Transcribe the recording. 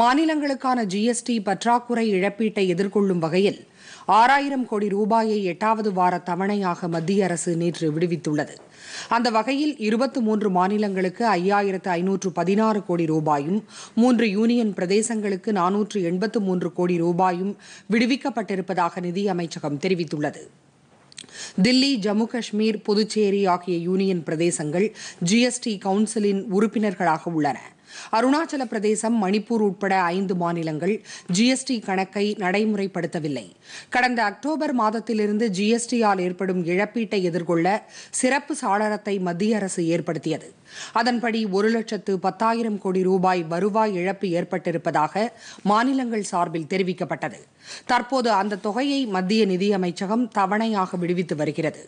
மாநிலங்களுக்கான ஜிஎஸ்டி பற்றாக்குறை இழப்பீட்டை எதிர்கொள்ளும் வகையில் ஆறாயிரம் கோடி ரூபாயை எட்டாவது வார தவணையாக மத்திய அரசு நேற்று விடுவித்துள்ளது அந்த வகையில் இருபத்தி மூன்று மாநிலங்களுக்கு ஐயாயிரத்து ஐநூற்று பதினாறு கோடி ரூபாயும் மூன்று யூனியன் பிரதேசங்களுக்கு நானூற்று எண்பத்து மூன்று கோடி ரூபாயும் விடுவிக்கப்பட்டிருப்பதாக நிதியமைச்சகம் தெரிவித்துள்ளது தில்லி ஜம்மு காஷ்மீர் புதுச்சேரி ஆகிய யூனியன் பிரதேசங்கள் ஜிஎஸ்டி கவுன்சிலின் உறுப்பினர்களாக உள்ளன அருணாச்சல பிரதேசம் மணிப்பூர் உட்பட ஐந்து மாநிலங்கள் ஜிஎஸ்டி கணக்கை நடைமுறைப்படுத்தவில்லை கடந்த அக்டோபர் மாதத்திலிருந்து ஜிஎஸ்டியால் ஏற்படும் இழப்பீட்டை எதிர்கொள்ள சிறப்பு சாளரத்தை மத்திய அரசு ஏற்படுத்தியது அதன்படி ஒரு லட்சத்து பத்தாயிரம் கோடி ரூபாய் வருவாய் இழப்பு ஏற்பட்டிருப்பதாக மாநிலங்கள் சார்பில் தெரிவிக்கப்பட்டது தற்போது அந்த தொகையை மத்திய நிதியமைச்சகம் தவணையாக விடுவித்து வருகிறது